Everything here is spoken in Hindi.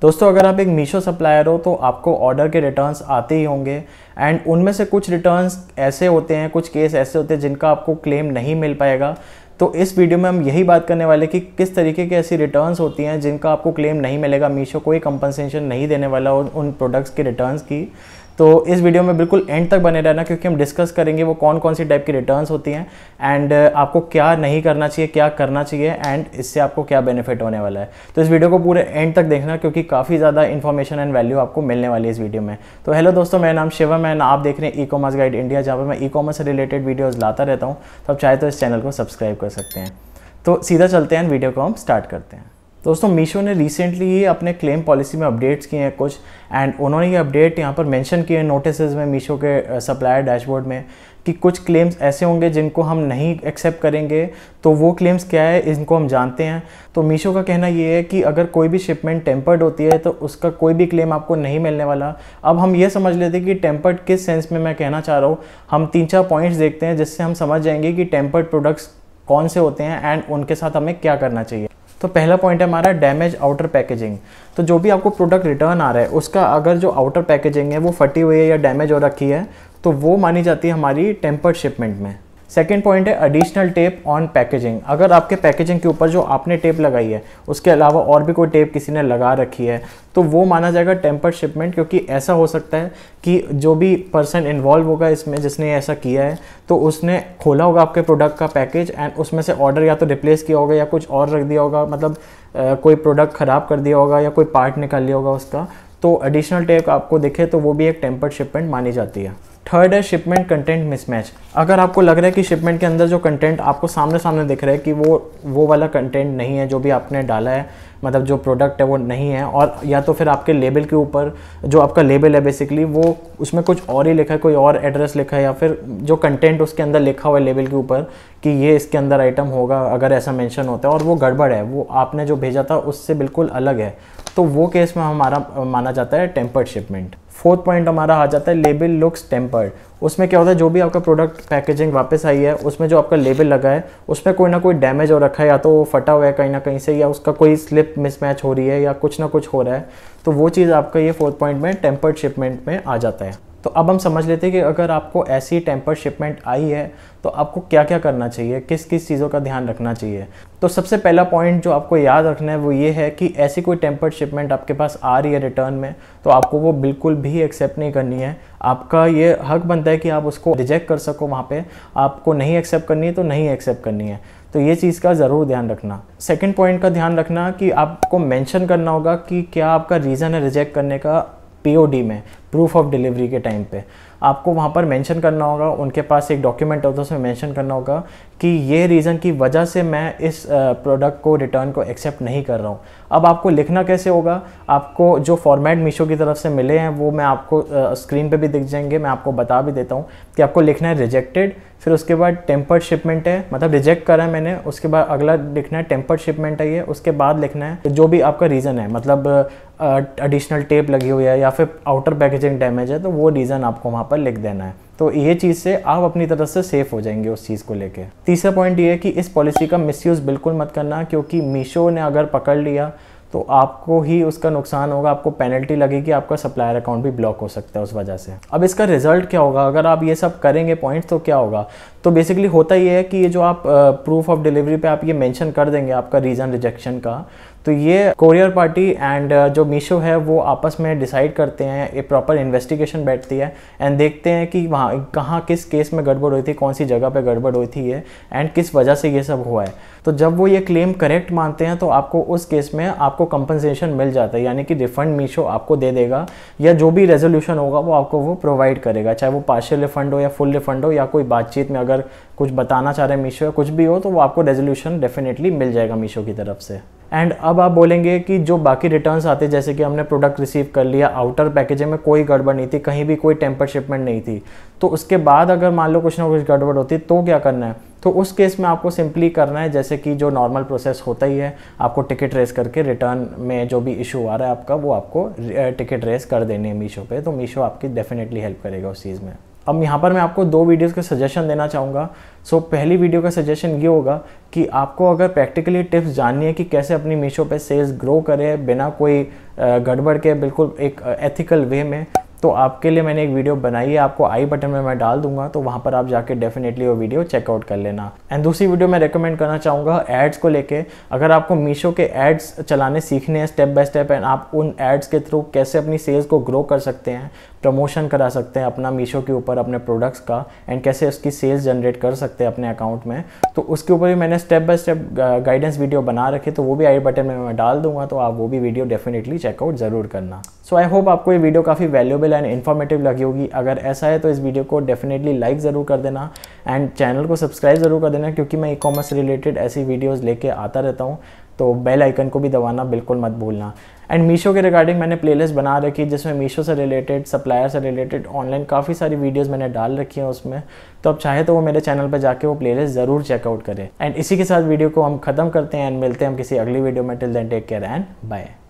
दोस्तों अगर आप एक मीशो सप्लायर हो तो आपको ऑर्डर के रिटर्न्स आते ही होंगे एंड उनमें से कुछ रिटर्न्स ऐसे होते हैं कुछ केस ऐसे होते हैं जिनका आपको क्लेम नहीं मिल पाएगा तो इस वीडियो में हम यही बात करने वाले कि किस तरीके की ऐसी रिटर्न्स होती हैं जिनका आपको क्लेम नहीं मिलेगा मीशो कोई कंपनसेशन नहीं देने वाला उन प्रोडक्ट्स के रिटर्न्स की तो इस वीडियो में बिल्कुल एंड तक बने रहना क्योंकि हम डिस्कस करेंगे वो कौन कौन सी टाइप की रिटर्न्स होती हैं एंड uh, आपको क्या नहीं करना चाहिए क्या करना चाहिए एंड इससे आपको क्या बेनिफिट होने वाला है तो इस वीडियो को पूरे एंड तक देखना क्योंकि काफ़ी ज़्यादा इन्फॉर्मेशन एंड वैल्यू आपको मिलने वाली है इस वीडियो में तो हेलो दोस्तों मेरा नाम शिवम एंड आप देख रहे हैं ई कॉमर्स गाइड इंडिया जहाँ पर मैं ई कॉमर्स से रिलेटेड वीडियोज़ लाता रहता हूँ तो आप चाहे तो इस चैनल को सब्सक्राइब कर सकते हैं तो सीधा चलते हैं वीडियो को हम स्टार्ट करते हैं दोस्तों मीशो ने रिसेंटली ही अपने क्लेम पॉलिसी में अपडेट्स किए हैं कुछ एंड उन्होंने ये अपडेट यहाँ पर मेंशन किए हैं नोटिस में मीशो के सप्लायर डैशबोर्ड में कि कुछ क्लेम्स ऐसे होंगे जिनको हम नहीं एक्सेप्ट करेंगे तो वो क्लेम्स क्या है इनको हम जानते हैं तो मीशो का कहना ये है कि अगर कोई भी शिपमेंट टेम्पर्ड होती है तो उसका कोई भी क्लेम आपको नहीं मिलने वाला अब हम ये समझ लेते हैं कि टेम्पर्ड किस सेंस में मैं कहना चाह रहा हूँ हम तीन चार पॉइंट्स देखते हैं जिससे हम समझ जाएंगे कि टेम्पर्ड प्रोडक्ट्स कौन से होते हैं एंड उनके साथ हमें क्या करना चाहिए तो पहला पॉइंट है हमारा डैमेज आउटर पैकेजिंग तो जो भी आपको प्रोडक्ट रिटर्न आ रहा है उसका अगर जो आउटर पैकेजिंग है वो फटी हुई है या डैमेज हो रखी है तो वो मानी जाती है हमारी टेम्पर्ड शिपमेंट में सेकेंड पॉइंट है एडिशनल टेप ऑन पैकेजिंग अगर आपके पैकेजिंग के ऊपर जो आपने टेप लगाई है उसके अलावा और भी कोई टेप किसी ने लगा रखी है तो वो माना जाएगा टेम्पर शिपमेंट क्योंकि ऐसा हो सकता है कि जो भी पर्सन इन्वॉल्व होगा इसमें जिसने ऐसा किया है तो उसने खोला होगा आपके प्रोडक्ट का पैकेज एंड उसमें से ऑर्डर या तो रिप्लेस किया होगा या कुछ और रख दिया होगा मतलब आ, कोई प्रोडक्ट ख़राब कर दिया होगा या कोई पार्ट निकाल लिया होगा उसका तो एडिशनल टेप आपको देखे तो वो भी एक टेम्पर शिपमेंट मानी जाती है थर्ड है शिपमेंट कंटेंट मिसमैच अगर आपको लग रहा है कि शिपमेंट के अंदर जो कंटेंट आपको सामने सामने दिख रहा है कि वो वो वाला कंटेंट नहीं है जो भी आपने डाला है मतलब जो प्रोडक्ट है वो नहीं है और या तो फिर आपके लेबल के ऊपर जो आपका लेबल है बेसिकली वो उसमें कुछ और ही लिखा है कोई और एड्रेस लिखा है या फिर जो कंटेंट उसके अंदर लिखा हुआ है लेबल के ऊपर कि ये इसके अंदर आइटम होगा अगर ऐसा मेंशन होता है और वो गड़बड़ है वो आपने जो भेजा था उससे बिल्कुल अलग है तो वो केस में हमारा माना जाता है टेम्पर्ड शिपमेंट फोर्थ पॉइंट हमारा आ जाता है लेबल लुक्स टेम्पर्ड उसमें क्या होता है जो भी आपका प्रोडक्ट पैकेजिंग वापस आई है उसमें जो आपका लेबल लगा है उसमें कोई ना कोई डैमेज हो रखा है या तो वो फटा हुआ है कहीं ना कहीं से या उसका कोई स्लिप मिसमैच हो रही है या कुछ ना कुछ हो रहा है तो वो चीज़ आपका ये फोर्थ पॉइंट में टेम्पर्ड शिपमेंट में आ जाता है तो अब हम समझ लेते हैं कि अगर आपको ऐसी टेम्पर शिपमेंट आई है तो आपको क्या क्या करना चाहिए किस किस चीज़ों का ध्यान रखना चाहिए तो सबसे पहला पॉइंट जो आपको याद रखना है वो ये है कि ऐसी कोई टेम्पर्ड शिपमेंट आपके पास आ रही है रिटर्न में तो आपको वो बिल्कुल भी एक्सेप्ट नहीं करनी है आपका ये हक बनता है कि आप उसको रिजेक्ट कर सको वहाँ पर आपको नहीं एक्सेप्ट करनी है तो नहीं एक्सेप्ट करनी है तो ये चीज़ का ज़रूर ध्यान रखना सेकेंड पॉइंट का ध्यान रखना कि आपको मेंशन करना होगा कि क्या आपका रीज़न है रिजेक्ट करने का पीओडी में प्रूफ ऑफ डिलीवरी के टाइम पे आपको वहाँ पर मेंशन करना होगा उनके पास एक डॉक्यूमेंट होता है तो उसमें मेंशन करना होगा कि ये रीज़न की वजह से मैं इस प्रोडक्ट को रिटर्न को एक्सेप्ट नहीं कर रहा हूँ अब आपको लिखना कैसे होगा आपको जो फॉर्मेट मीशो की तरफ से मिले हैं वो मैं आपको स्क्रीन पे भी दिख जाएंगे मैं आपको बता भी देता हूँ कि आपको लिखना है रिजेक्टेड फिर उसके बाद टेम्पर्ड शिपमेंट है मतलब रिजेक्ट करा है मैंने उसके बाद अगला लिखना है टेम्पर्ड शिपमेंट है ये उसके बाद लिखना है तो जो भी आपका रीज़न है मतलब एडिशनल टेप लगी हुई है या फिर आउटर पैकेजिंग डैमेज है तो वो रीज़न आपको वहाँ पर पर लिख देना है तो ये चीज़ से आप अपनी तरफ से सेफ हो जाएंगे उस चीज़ को लेके तीसरा पॉइंट ये है कि इस पॉलिसी का मिसयूज़ बिल्कुल मत करना क्योंकि मीशो ने अगर पकड़ लिया तो आपको ही उसका नुकसान होगा आपको पेनल्टी लगेगी आपका सप्लायर अकाउंट भी ब्लॉक हो सकता है उस वजह से अब इसका रिजल्ट क्या होगा अगर आप ये सब करेंगे पॉइंट्स तो क्या होगा तो बेसिकली होता ये है कि ये जो आप प्रूफ ऑफ डिलीवरी पे आप ये मेंशन कर देंगे आपका रीज़न रिजेक्शन का तो ये कोरियर पार्टी एंड जो मीशो है वो आपस में डिसाइड करते हैं ये प्रॉपर इन्वेस्टिगेशन बैठती है एंड देखते हैं कि वहाँ कहाँ किस केस में गड़बड़ हुई थी कौन सी जगह पे गड़बड़ हुई थी ये एंड किस वजह से ये सब हुआ है तो जब वो ये क्लेम करेक्ट मानते हैं तो आपको उस केस में आपको कंपनसेशन मिल जाता है यानी कि रिफंड मीशो आपको दे देगा या जो भी रेजोल्यूशन होगा वो आपको वो प्रोवाइड करेगा चाहे वो पार्शियल रिफंड हो या फुल रिफंड हो या कोई बातचीत में अगर कुछ बताना चाह रहे हैं मीशो कुछ भी हो तो वो आपको रेजोल्यूशन डेफिनेटली मिल जाएगा मीशो की तरफ से एंड अब आप बोलेंगे कि जो बाकी रिटर्न आते जैसे कि हमने प्रोडक्ट रिसीव कर लिया आउटर पैकेजिंग में कोई गड़बड़ नहीं थी कहीं भी कोई टेम्पर शिपमेंट नहीं थी तो उसके बाद अगर मान लो कुछ ना कुछ गड़बड़ होती तो क्या करना है तो उस केस में आपको सिंपली करना है जैसे कि जो नॉर्मल प्रोसेस होता ही है आपको टिकट रेस करके रिटर्न में जो भी इशू आ रहा है आपका वो आपको टिकट रेस कर देनी है मीशो पे तो मीशो आपकी डेफिनेटली हेल्प करेगा उस चीज़ में अब यहाँ पर मैं आपको दो वीडियोस के सजेशन देना चाहूँगा सो so, पहली वीडियो का सजेशन ये होगा कि आपको अगर प्रैक्टिकली टिप्स जाननी है कि कैसे अपनी मीशो पे सेल्स ग्रो करें बिना कोई गड़बड़ के बिल्कुल एक एथिकल वे में तो आपके लिए मैंने एक वीडियो बनाई है आपको आई बटन में मैं डाल दूंगा तो वहाँ पर आप जाके डेफिनेटली वो वीडियो चेकआउट कर लेना एंड दूसरी वीडियो मैं रेकमेंड करना चाहूँगा एड्स को लेके अगर आपको मीशो के एड्स चलाने सीखने हैं स्टेप बाय स्टेप एंड आप उन एड्स के थ्रू कैसे अपनी सेल्स को ग्रो कर सकते हैं प्रमोशन करा सकते हैं अपना मीशो के ऊपर अपने प्रोडक्ट्स का एंड कैसे उसकी सेल्स जनरेट कर सकते हैं अपने अकाउंट में तो उसके ऊपर भी मैंने step by step guidance video बना रखे तो वो भी आई बटन में मैं डाल दूंगा तो आप वो भी वीडियो डेफिनेटली चेकआउट ज़रूर करना सो आई होप आपको ये वीडियो काफ़ी वैल्यूबल एंड इन्फॉर्मेटिव लगी होगी अगर ऐसा है तो इस वीडियो को डेफिनेटली लाइक ज़रूर कर देना एंड चैनल को सब्सक्राइब ज़रूर कर देना क्योंकि मैं ई कॉमर्स रिलेटेड ऐसी वीडियोज़ लेके आता रहता हूँ तो बेल आइकन को भी दबाना बिल्कुल मत भूलना एंड मीशो के रिगार्डिंग मैंने प्लेलिस्ट बना रखी जिसमें मीशो से रिलेटेड सप्लायर से रिलेटेड ऑनलाइन काफ़ी सारी वीडियोस मैंने डाल रखी हैं उसमें तो आप चाहे तो वो मेरे चैनल पर जाके वो प्लेलिस्ट ज़रूर चेकआउट करें एंड इसी के साथ वीडियो को हम खत्म करते हैं एंड मिलते हैं हम किसी अगली वीडियो में till then take care and bye